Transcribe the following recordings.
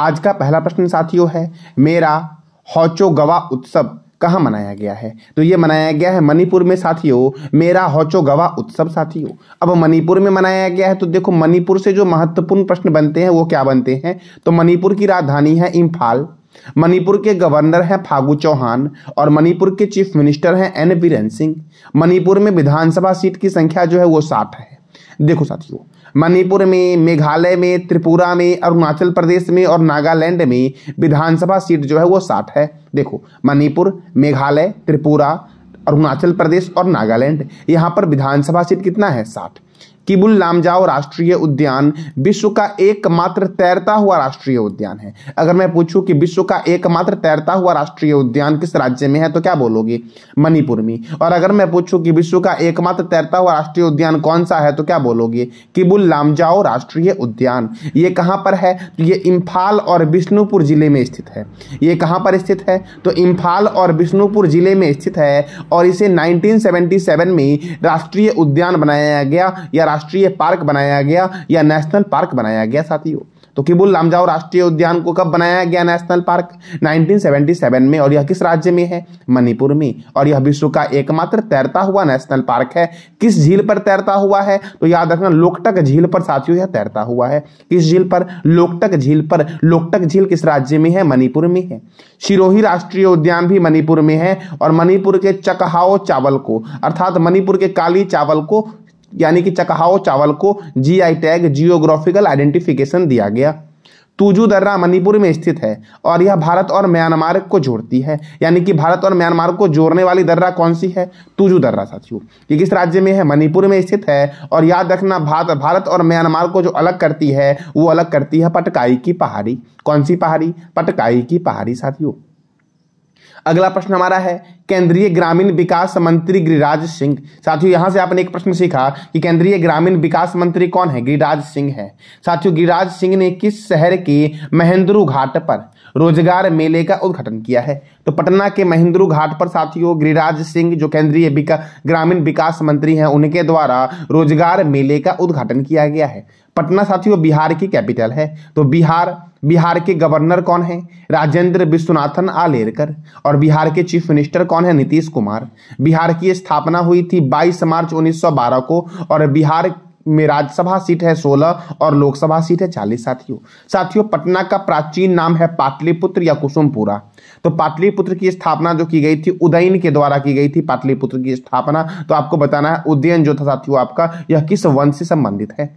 आज का पहला प्रश्न साथियों है मेरा हौचो गवा उत्सव कहाँ मनाया गया है तो ये मनाया गया है मणिपुर में साथियों मेरा हौचो गवा उत्सव साथियों अब मणिपुर में मनाया गया है तो देखो मणिपुर से जो महत्वपूर्ण प्रश्न बनते हैं वो क्या बनते हैं तो मणिपुर की राजधानी है इम्फाल मणिपुर के गवर्नर हैं फागू चौहान और मणिपुर के चीफ मिनिस्टर हैं एन बीरेन सिंह मणिपुर में विधानसभा सीट की संख्या जो है वो साठ है देखो साथियों मणिपुर में मेघालय में त्रिपुरा में अरुणाचल प्रदेश में और नागालैंड में विधानसभा सीट जो है वो साठ है देखो मणिपुर मेघालय त्रिपुरा अरुणाचल प्रदेश और नागालैंड यहाँ पर विधानसभा सीट कितना है साठ किबुल लामजाओ राष्ट्रीय उद्यान विश्व का एकमात्र तैरता हुआ राष्ट्रीय उद्यान है अगर मैं पूछूं कि विश्व का एकमात्र तैरता हुआ राष्ट्रीय उद्यान किस राज्य में है तो क्या बोलोगे मणिपुर में और अगर मैं पूछूं कि विश्व का एकमात्र तैरता हुआ राष्ट्रीय उद्यान कौन सा है तो क्या बोलोगे किबुल लामजाओ राष्ट्रीय उद्यान ये कहाँ पर है तो ये इम्फाल और बिष्णुपुर जिले में स्थित है ये कहाँ पर स्थित है तो इम्फाल और बिष्णुपुर जिले में स्थित है और इसे नाइनटीन में राष्ट्रीय उद्यान बनाया गया या राष्ट्रीय पार्क बनाया गया या नेशनल पार्क बनाया गया साथियों तो किबुल लामजाओ राष्ट्रीय उद्यान को कब बनाया गया नेशनल पार्क 1977 में और यह किस राज्य में है मणिपुर में और यह विश्व का एकमात्र तैरता हुआ नेशनल पार्क है किस झील पर तैरता हुआ है तो याद रखना लोकटक झील पर साथियों यह तैरता हुआ है किस झील पर लोकटक झील पर लोकटक झील किस राज्य में है मणिपुर में है सिरोही राष्ट्रीय उद्यान भी मणिपुर में है और मणिपुर के चकहाओ चावल को अर्थात मणिपुर के काली चावल को यानी कि चकहाओ चावल को जीआई टैग जियोग्राफिकल आइडेंटिफिकेशन दिया गया तुजू दर्रा मणिपुर में स्थित है और यह भारत और म्यांमार को जोड़ती है यानी कि भारत और म्यांमार को जोड़ने वाली दर्रा कौन सी है तुजू दर्रा साथियों ये किस राज्य में है मणिपुर में स्थित है और याद रखना भारत भारत और म्यांमार को जो अलग करती है वो अलग करती है पटकाई की पहाड़ी कौन सी पहाड़ी पटकाई की पहाड़ी साथियों अगला प्रश्न हमारा है केंद्रीय ग्रामीण विकास मंत्री गिरिराज सिंह साथियों यहां से आपने एक प्रश्न सीखा कि केंद्रीय ग्रामीण विकास मंत्री कौन है गिरिराज सिंह है साथियों गिरिराज सिंह ने किस शहर के महेंद्रू घाट पर रोजगार मेले का उद्घाटन किया है तो पटना के महेंद्रू घाट पर साथियों गिरिराज सिंह जो केंद्रीय विका, ग्रामीण विकास मंत्री हैं उनके द्वारा रोजगार मेले का उद्घाटन किया गया है पटना साथियों बिहार की कैपिटल है तो बिहार बिहार के गवर्नर कौन है राजेंद्र विश्वनाथन आलेरकर और बिहार के चीफ मिनिस्टर कौन है नीतीश कुमार बिहार की स्थापना हुई थी 22 मार्च 1912 को और बिहार में राज्यसभा सीट है 16 और लोकसभा सीट है 40 साथियों साथियों पटना का प्राचीन नाम है पाटलिपुत्र या कुसुमपुरा तो पाटलिपुत्र की स्थापना जो की गई थी उदयन के द्वारा की गई थी पाटलिपुत्र की स्थापना तो आपको बताना है उदयन जो था साथियों आपका यह किस वंश से संबंधित है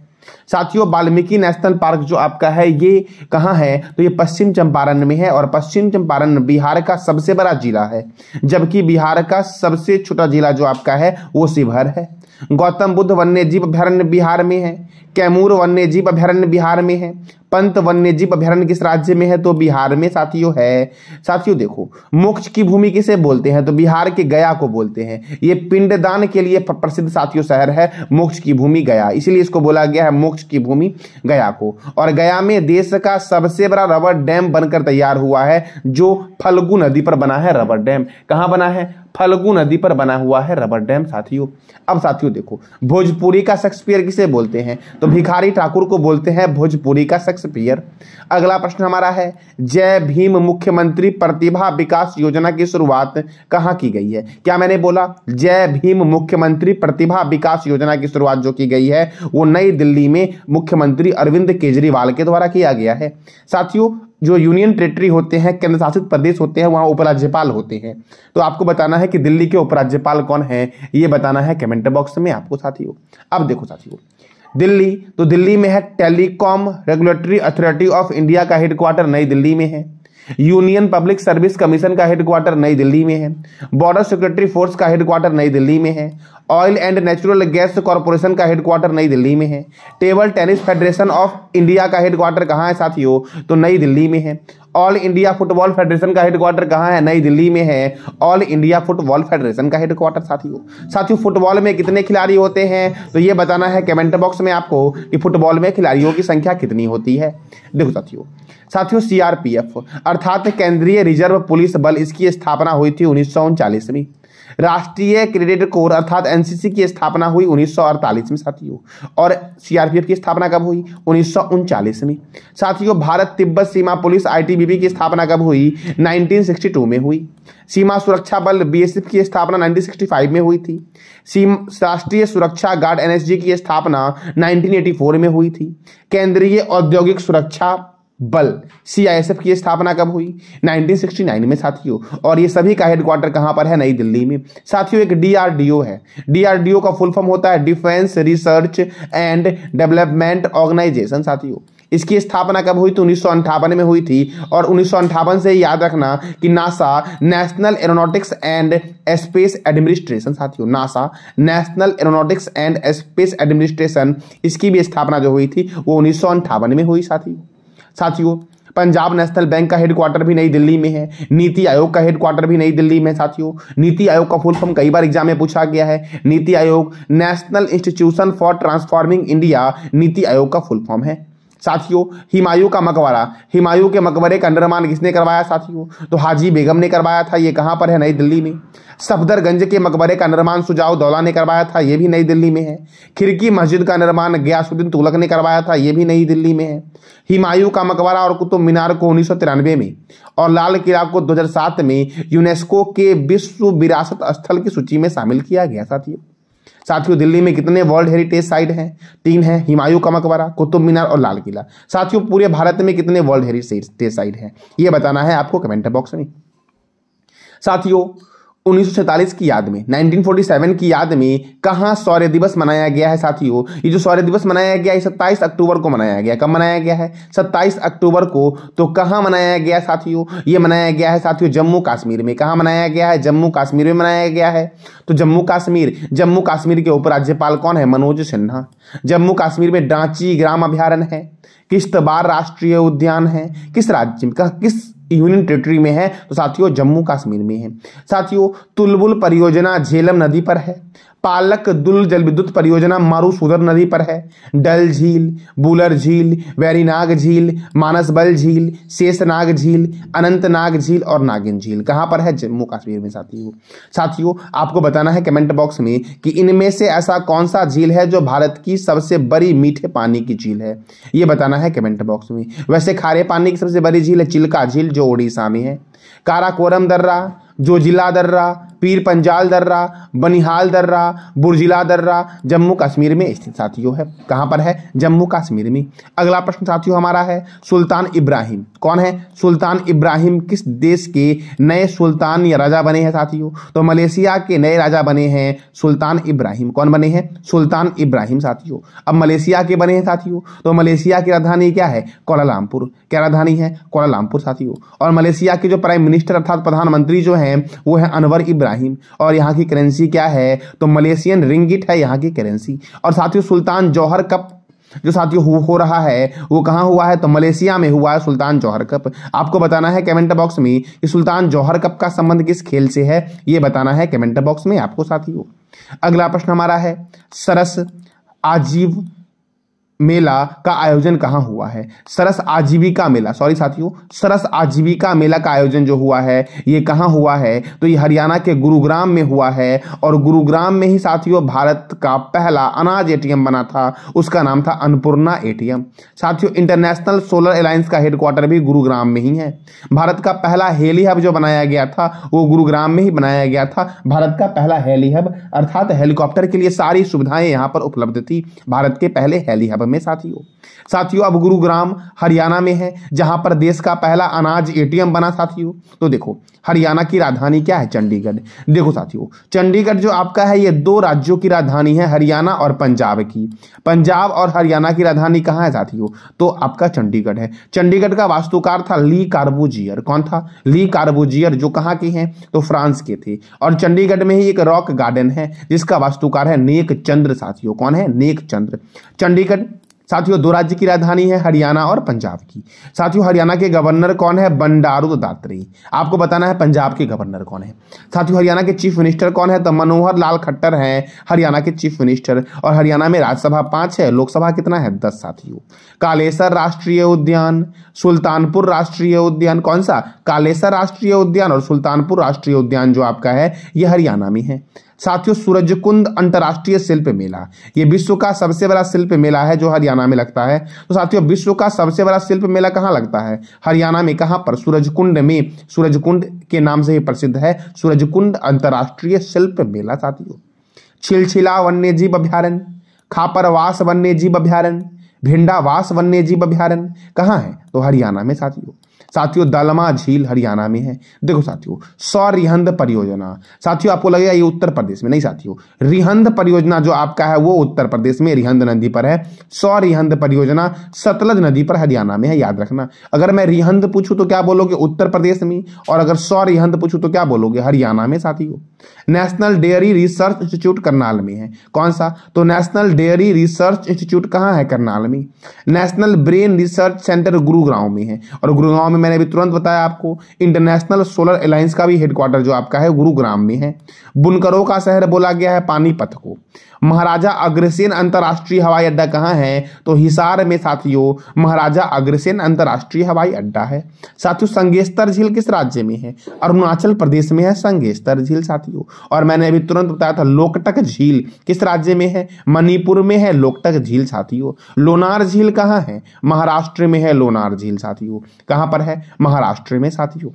साथियों वाल्मीकि नेशनल पार्क जो आपका है ये कहाँ है तो ये पश्चिम चंपारण में है और पश्चिम चंपारण बिहार का सबसे बड़ा जिला है जबकि बिहार का सबसे छोटा जिला जो आपका है वो शिवहर है गौतम बुद्ध वन्यजीव अभ्यारण्य बिहार में है कैमूर वन्यजीव अभ्यारण्य बिहार में है पंत वन्यजीव अभ्यारण्य किस राज्य में है तो बिहार में साथियों है साथियों देखो मोक्ष की भूमि किसे बोलते हैं तो बिहार के गया को बोलते हैं ये पिंडदान के लिए प्रसिद्ध साथियों शहर है मोक्ष की भूमि गया इसलिए इसको बोला गया है मोक्ष की भूमि गया को और गया में देश का सबसे बड़ा रबर डैम बनकर तैयार हुआ है जो फलगु नदी पर बना है रबर डैम कहाँ बना है फल्गु नदी पर बना हुआ है रबर डैम साथियों अब साथियों देखो भोजपुरी का शेक्सपियर किसे बोलते हैं तो भिखारी ठाकुर को बोलते हैं भोजपुरी का शेक्सपियर अगला प्रश्न हमारा है जय भीम मुख्यमंत्री प्रतिभा विकास योजना की शुरुआत कहाँ की गई है क्या मैंने बोला जय भीम मुख्यमंत्री प्रतिभा विकास योजना की शुरुआत जो की गई है वो नई दिल्ली में मुख्यमंत्री अरविंद केजरीवाल के द्वारा किया गया है साथियों जो यूनियन टेरेटरी होते हैं केंद्रशासित प्रदेश होते हैं वहां उपराज्यपाल होते हैं तो आपको बताना है कि दिल्ली के उपराज्यपाल कौन है ये बताना है कमेंट बॉक्स में आपको साथियों अब देखो साथियों दिल्ली तो दिल्ली में है telecom regulatory authority of India का हेडक्वार्टर नई दिल्ली में है यूनियन पब्लिक सर्विस कमीशन का हेडक्वार्टर नई दिल्ली में है बॉर्डर सिक्योरिटी फोर्स का हेडक्वार्टर नई दिल्ली में है oil and natural gas corporation का हेडक्वार्टर नई दिल्ली में है table tennis federation of India का हेडक्वार्टर कहाँ है साथियों तो नई दिल्ली में है ऑल इंडिया फुटबॉल फेडरेशन का हेडक्वार्टर कहाँ है नई दिल्ली में है ऑल इंडिया फुटबॉल फेडरेशन का हेडक्वार्टर साथियों साथियों फुटबॉल में कितने खिलाड़ी होते हैं तो ये बताना है कमेंट बॉक्स में आपको कि फुटबॉल में खिलाड़ियों की संख्या कितनी होती है देखो साथियों साथियों सीआरपीएफ अर्थात केंद्रीय रिजर्व पुलिस बल इसकी स्थापना हुई थी उन्नीस में राष्ट्रीय क्रेडिट कोर अर्थात एनसीसी की स्थापना हुई 1948 में साथियों और सीआरपीएफ की स्थापना कब हुई उन्नीस में साथियों भारत तिब्बत सीमा पुलिस आईटीबीपी की स्थापना कब हुई 1962 में हुई सीमा सुरक्षा बल बीएसएफ की स्थापना 1965 में हुई थी सीम राष्ट्रीय सुरक्षा गार्ड एनएसजी की स्थापना 1984 में हुई थी केंद्रीय औद्योगिक सुरक्षा बल सीआईएसएफ की स्थापना कब हुई 1969 में साथियों और ये सभी का हेडक्वार्टर कहां पर है नई दिल्ली में साथियों एक डीआरडीओ है डीआरडीओ का फुल फॉर्म होता है defence research and development organisation साथियों इसकी स्थापना कब हुई तो उन्नीस में हुई थी और उन्नीस से याद रखना कि NASA national aeronautics and space administration साथियों NASA national aeronautics and space administration इसकी भी स्थापना जो हुई थी वो उन्नीस में हुई साथियों साथियों पंजाब नेशनल बैंक का हेडक्वार्टर भी नई दिल्ली में है नीति आयोग का हेडक्वार्टर भी नई दिल्ली में साथियों नीति आयोग का फुल फॉर्म कई बार एग्जाम में पूछा गया है NITI Aayog national institution for transforming India NITI Aayog का फुल फॉर्म है साथियों हिमायू का मकबरा हिमायू के मकबरे का निर्माण किसने करवाया साथियों तो हाजी बेगम ने करवाया था ये कहाँ पर है नई दिल्ली में सफदरगंज के मकबरे का निर्माण सुजाव दौला ने करवाया था ये भी नई दिल्ली में है खिड़की मस्जिद का निर्माण गयासुद्दीन तुगलक ने करवाया था ये भी नई दिल्ली में है हिमायू का मकबरा और कुतुब मीनार को उन्नीस में और लाल किला को दो में यूनेस्को के विश्व विरासत स्थल की सूची में शामिल किया गया साथियों साथियों दिल्ली में कितने वर्ल्ड हेरिटेज साइट हैं तीन हैं हिमायू का मकबरा कुतुब मीनार और लाल किला साथियों पूरे भारत में कितने वर्ल्ड हेरिटेज साइट हैं ये बताना है आपको कमेंट बॉक्स में साथियों 1947 की याद में 1947 की याद में कहाँ सौर्य दिवस मनाया गया है साथियों ये जो सौर्य दिवस मनाया गया है 27 अक्टूबर को मनाया गया कब मनाया गया है 27 अक्टूबर को तो कहां मनाया गया साथियों ये मनाया गया है साथियों जम्मू कश्मीर में कहा मनाया गया है जम्मू कश्मीर में मनाया गया है तो जम्मू कश्मीर जम्मू कश्मीर के उपराज्यपाल कौन है मनोज सिन्हा जम्मू कश्मीर में डांची ग्राम अभ्यारण है किश्तबार राष्ट्रीय उद्यान है किस राज्य में किस यूनियन टेरिटरी में है तो साथियों जम्मू कश्मीर में है साथियों तुलबुल परियोजना झेलम नदी पर है पालक दुल जल विद्युत परियोजना मारूसूदर नदी पर है डल झील बुलर झील वैरीनाग झील मानसबल झील शेषनाग झील अनंतनाग झील और नागिन झील कहाँ पर है जम्मू कश्मीर में साथियों साथियों आपको बताना है कमेंट बॉक्स में कि इनमें से ऐसा कौन सा झील है जो भारत की सबसे बड़ी मीठे पानी की झील है ये बताना है कमेंट बॉक्स में वैसे खारे पानी की सबसे बड़ी झील है चिल्का झील जो उड़ीसा में है काराकोरम दर्रा जो जिला दर्रा पीर पंजाल दर्रा बनिहाल दर्रा बुरजिला दर्रा जम्मू कश्मीर में स्थित साथियों है कहाँ पर है जम्मू कश्मीर में अगला प्रश्न साथियों हमारा है सुल्तान इब्राहिम कौन है सुल्तान इब्राहिम किस देश के नए सुल्तान या राजा बने हैं साथियों तो मलेशिया के नए राजा बने हैं सुल्तान इब्राहिम कौन बने हैं सुल्तान इब्राहिम साथियों अब मलेशिया के बने हैं साथियों तो मलेशिया की राजधानी क्या है कोलालामपुर क्या राजधानी है कोलालामपुर साथियों और मलेशिया के जो प्राइम मिनिस्टर अर्थात प्रधानमंत्री जो हैं वो है अनवर इब्राहिम इब्राहिम और यहाँ की करेंसी क्या है तो मलेशियन रिंगिट है यहाँ की करेंसी और साथियों सुल्तान जौहर कप जो साथियों हो रहा है वो कहाँ हुआ है तो मलेशिया में हुआ है सुल्तान जौहर कप आपको बताना है कमेंट बॉक्स में कि सुल्तान जौहर कप का संबंध किस खेल से है ये बताना है कमेंट बॉक्स में आपको साथियों अगला प्रश्न हमारा है सरस आजीव मेला का आयोजन कहाँ हुआ है सरस आजीविका मेला सॉरी साथियों सरस आजीविका मेला का आयोजन जो हुआ है ये कहाँ हुआ है तो ये हरियाणा के गुरुग्राम में हुआ है और गुरुग्राम में ही साथियों भारत का पहला अनाज एटीएम बना था उसका नाम था अन्नपूर्णा एटीएम साथियों इंटरनेशनल सोलर अलायंस का हेडक्वार्टर भी गुरुग्राम में ही है भारत का पहला हेली हब जो बनाया गया था वो गुरुग्राम में ही बनाया गया था भारत का पहला हेली हब अर्थात हेलीकॉप्टर के लिए सारी सुविधाएं यहाँ पर उपलब्ध थी भारत के पहले हेली हब में में साथियों साथियों अब गुरुग्राम हरियाणा में है जहां पर देश का पहला अनाज एटीएम बना साथियों तो देखो हरियाणा की राजधानी क्या है चंडीगढ़ देखो साथियों चंडीगढ़ जो आपका है ये दो राज्यों की राजधानी है हरियाणा और पंजाब की पंजाब और हरियाणा की राजधानी कहाँ है साथियों तो आपका चंडीगढ़ है चंडीगढ़ का वास्तुकार था ली कार्बोजियर कौन था ली कार्बोजियर जो कहाँ के हैं तो फ्रांस के थे और चंडीगढ़ में ही एक रॉक गार्डन है जिसका वास्तुकार है नेक चंद्र साथियों कौन है नेक चंद्र चंडीगढ़ साथियों दो राज्य की राजधानी है हरियाणा और पंजाब की साथियों हरियाणा के गवर्नर कौन है बंडारू दत्तात्रेय आपको बताना है पंजाब के गवर्नर कौन है साथियों हरियाणा के चीफ मिनिस्टर कौन है तो मनोहर लाल खट्टर हैं हरियाणा के चीफ मिनिस्टर और हरियाणा में राज्यसभा पांच है लोकसभा कितना है दस साथियों कालेसर राष्ट्रीय उद्यान सुल्तानपुर राष्ट्रीय उद्यान कौन सा कालेसर राष्ट्रीय उद्यान और सुल्तानपुर राष्ट्रीय उद्यान जो आपका है यह हरियाणा में है साथियों सूरजकुंड अंतर्राष्ट्रीय शिल्प मेला ये विश्व का सबसे बड़ा शिल्प मेला है जो हरियाणा में लगता है तो साथियों विश्व का सबसे बड़ा शिल्प मेला कहाँ लगता है हरियाणा में कहाँ पर सूरजकुंड में सूरजकुंड के नाम से ही प्रसिद्ध है सूरजकुंड अंतर्राष्ट्रीय शिल्प मेला साथियों छिलछिला वन्य जीव अभ्यारण्य खापरवास वन्य जीव अभ्यारण्य भिंडावास वन्य जीव अभ्यारण्य कहाँ है तो हरियाणा में साथियों साथियों दलमा झील हरियाणा में है देखो साथियों सौ रिहंद परियोजना साथियों आपको लगेगा ये उत्तर प्रदेश में नहीं साथियों रिहंद परियोजना जो आपका है वो उत्तर प्रदेश में रिहंद नदी पर है सौ रिहंद परियोजना सतलज नदी पर हरियाणा में है याद रखना अगर मैं रिहंद पूछूं तो क्या बोलोगे उत्तर प्रदेश में और अगर सौ रिहंद पूछू तो क्या बोलोगे हरियाणा में साथियों national dairy research institute Karnal में है कौन सा तो नेशनल डेयरी रिसर्च इंस्टीट्यूट कहाँ है करनाल में national brain research centre Gurugram में है और गुरुग्राम में मैंने अभी तुरंत बताया आपको इंटरनेशनल सोलर अलायंस का भी हेडक्वार्टर जो आपका है गुरुग्राम में है बुनकरों का शहर बोला गया है पानीपत को महाराजा अग्रसेन अंतर्राष्ट्रीय हवाई अड्डा कहाँ है तो हिसार में साथियों महाराजा अग्रसेन अंतर्राष्ट्रीय हवाई अड्डा है साथियों संगेस्तर झील किस राज्य में है अरुणाचल प्रदेश में है संगेस्तर झील साथियों और मैंने अभी तुरंत बताया था लोकटक झील किस राज्य में है मणिपुर में है लोकटक झील साथियों लोनार झील कहाँ है महाराष्ट्र में है लोनार झील साथियों कहाँ पर है महाराष्ट्र में साथियों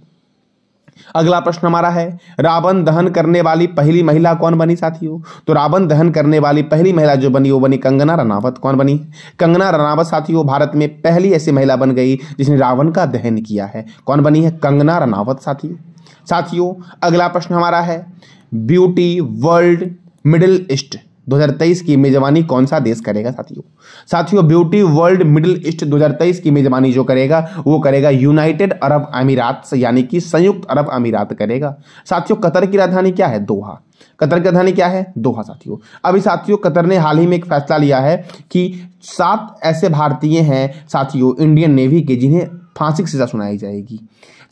अगला प्रश्न हमारा है रावण दहन करने वाली पहली महिला कौन बनी साथियों तो रावण दहन करने वाली पहली महिला जो बनी वो बनी कंगना रनावत कौन बनी कंगना रनावत साथियों भारत में पहली ऐसी महिला बन गई जिसने रावण का दहन किया है कौन बनी है कंगना रनावत साथियों साथियों अगला प्रश्न हमारा है ब्यूटी वर्ल्ड मिडिल ईस्ट 2023 की मेजबानी कौन सा देश करेगा साथियों साथियों ब्यूटी वर्ल्ड मिडिल ईस्ट 2023 की मेजबानी जो करेगा वो करेगा यूनाइटेड अरब अमीरात यानी कि संयुक्त अरब अमीरात करेगा साथियों कतर की राजधानी क्या है दोहा कतर की राजधानी क्या है दोहा साथियों अभी साथियों कतर ने हाल ही में एक फैसला लिया है कि सात ऐसे भारतीय हैं साथियों इंडियन नेवी के जिन्हें फांसी की सजा सुनाई जाएगी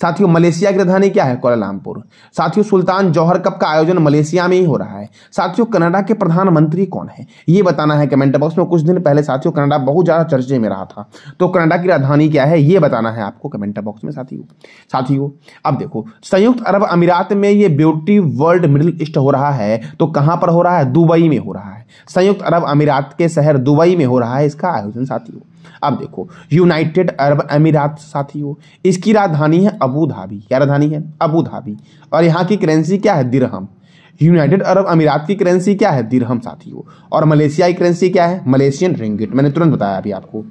साथियों मलेशिया की राजधानी क्या है कोलामपुर साथियों सुल्तान जौहर कप का आयोजन मलेशिया में ही हो रहा है साथियों कनाडा के प्रधानमंत्री कौन है ये बताना है कमेंट बॉक्स में कुछ दिन पहले साथियों कनाडा बहुत ज़्यादा चर्चे में रहा था तो कनाडा की राजधानी क्या है ये बताना है आपको कमेंट बॉक्स में साथियों साथियों अब देखो संयुक्त अरब अमीरात में ये ब्यूटी वर्ल्ड मिडिल ईस्ट हो रहा है तो कहाँ पर हो रहा है दुबई में हो रहा है संयुक्त अरब अमीरात के शहर दुबई में हो रहा है इसका आयोजन साथियों अब देखो यूनाइटेड अरब अमीरात हो इसकी राजधानी है अबू धाबी क्या राजधानी है अबू धाबी और यहाँ की करेंसी क्या है दिरहम यूनाइटेड अरब अमीरात की करेंसी क्या है दिरहम साथी हो और मलेशिया की करेंसी क्या है मलेशियन रिंगिट मैंने तुरंत बताया अभी आपको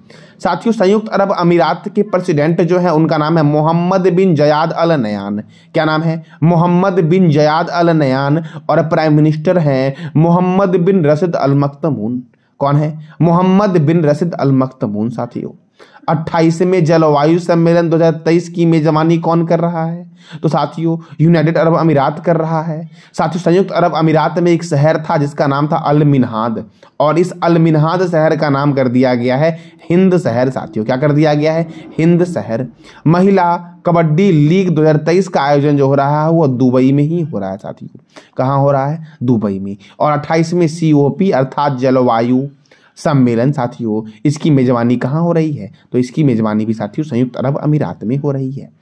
साथियों संयुक्त अरब अमीरात के प्रेसिडेंट जो है उनका नाम है मोहम्मद बिन जयाद अल नयान क्या नाम है मोहम्मद बिन जयाद अल नयान और प्राइम मिनिस्टर हैं मोहम्मद बिन रसद अल मकतमून कौन है मोहम्मद बिन रसिद अल मखतमून साथियों अट्ठाईसवें जलवायु सम्मेलन 2023 की मेजबानी कौन कर रहा है तो साथियों यूनाइटेड अरब अमीरात कर रहा है साथियों संयुक्त अरब अमीरात में एक शहर था जिसका नाम था अल मिनहाद और इस अल मिनहाद शहर का नाम कर दिया गया है हिंद शहर साथियों क्या कर दिया गया है हिंद शहर महिला कबड्डी लीग 2023 का आयोजन जो हो रहा है वह दुबई में ही हो रहा है साथियों कहाँ हो रहा है दुबई में और अट्ठाईसवें सी अर्थात जलवायु सम्मेलन साथियों इसकी मेजबानी कहाँ हो रही है तो इसकी मेजबानी भी साथियों संयुक्त अरब अमीरात में हो रही है